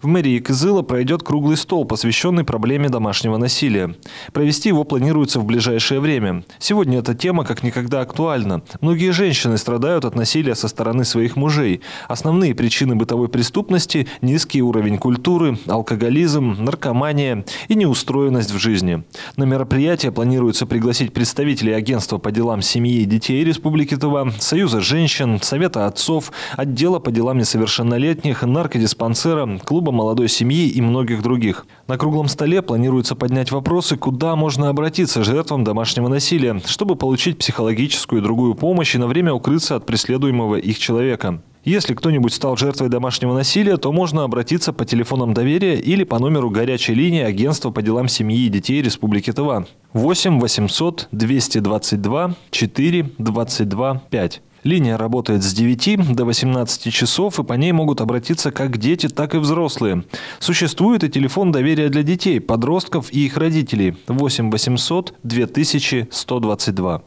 В мэрии Кызыла пройдет круглый стол, посвященный проблеме домашнего насилия. Провести его планируется в ближайшее время. Сегодня эта тема как никогда актуальна. Многие женщины страдают от насилия со стороны своих мужей. Основные причины бытовой преступности – низкий уровень культуры, алкоголизм, наркомания и неустроенность в жизни. На мероприятие планируется пригласить представителей агентства по делам семьи и детей Республики Тыва, Союза женщин, Совета отцов, отдела по делам несовершеннолетних, наркодиспансера, клуб клуба молодой семьи и многих других. На круглом столе планируется поднять вопросы, куда можно обратиться жертвам домашнего насилия, чтобы получить психологическую и другую помощь и на время укрыться от преследуемого их человека. Если кто-нибудь стал жертвой домашнего насилия, то можно обратиться по телефонам доверия или по номеру горячей линии Агентства по делам семьи и детей Республики Тыва 8 800 222 4 22 5. Линия работает с 9 до 18 часов, и по ней могут обратиться как дети, так и взрослые. Существует и телефон доверия для детей, подростков и их родителей 8 800 2122.